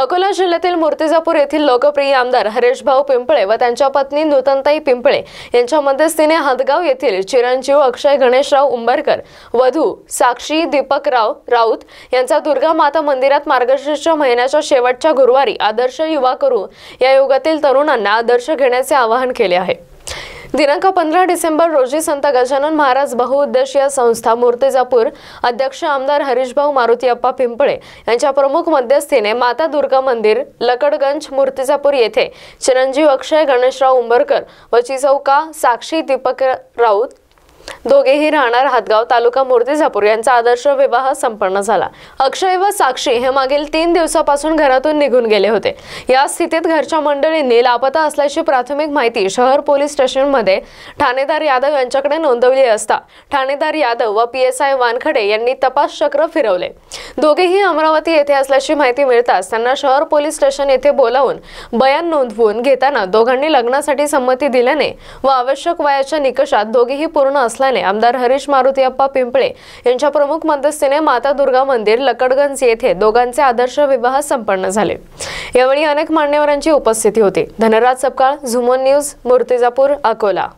अकोला जिल्ह्यातील मूर्तिजापूर येथील लोकप्रिय आमदार हरेशभाऊ पिंपळे व त्यांच्या पत्नी नूतनताई पिंपळे यांच्या मध्यस्थीने हदगाव येथील चिरंजीव अक्षय गणेशराव उंबरकर वधू साक्षी दीपकराव राऊत यांचा दुर्गा माता मंदिरात मार्गशीर्ष महिन्याच्या शेवटच्या गुरुवारी आदर्श युवा करू या युगातील तरुणांना आदर्श घेण्याचे आवाहन केले आहे दिनांक पंधरा डिसेंबर रोजी संत गजानन महाराज बहुउद्देशीय संस्था मूर्तिजापूर अध्यक्ष आमदार हरीशभाऊ अप्पा पिंपळे यांच्या प्रमुख मध्यस्थीने माता दुर्गा मंदिर लकडगंज मूर्तिजापूर येथे चिरंजीव अक्षय गणेशराव उंबरकर व चिचौका साक्षी दीपक राऊत दोघेही राहणार हातगाव तालुका मूर्तिजापूर यांचा आदर्श विवाह संपन्न झाला अक्षय व साक्षी हे मागील तीन दिवसापासून घरातून निघून गेले होते या स्थितीत घरच्या मंडळींनी लापता असल्याची प्राथमिक माहिती शहर पोलीस स्टेशनमध्ये ठाणेदार यादव यांच्याकडे नोंदवली असता ठाणेदार यादव व पीएसआय वानखडे यांनी तपास चक्र फिरवले दोघेही अमरावती येथे असल्याची माहिती मिळताच त्यांना शहर पोलीस स्टेशन येथे बोलावून बयान नोंदवून घेताना दोघांनी लग्नासाठी संमती दिल्याने व आवश्यक वयाच्या निकषात दोघेही पूर्ण असल्या निमित्ताने आमदार हरीश मारुतीअप्पा पिंपळे यांच्या प्रमुख मध्यस्थीने माता दुर्गा मंदिर लकडगंज येथे दोघांचे आदर्श विवाह संपन्न झाले यावेळी अनेक मान्यवरांची उपस्थिती होती धनराज सपकाळ झुमोन न्यूज मूर्तिजापूर अकोला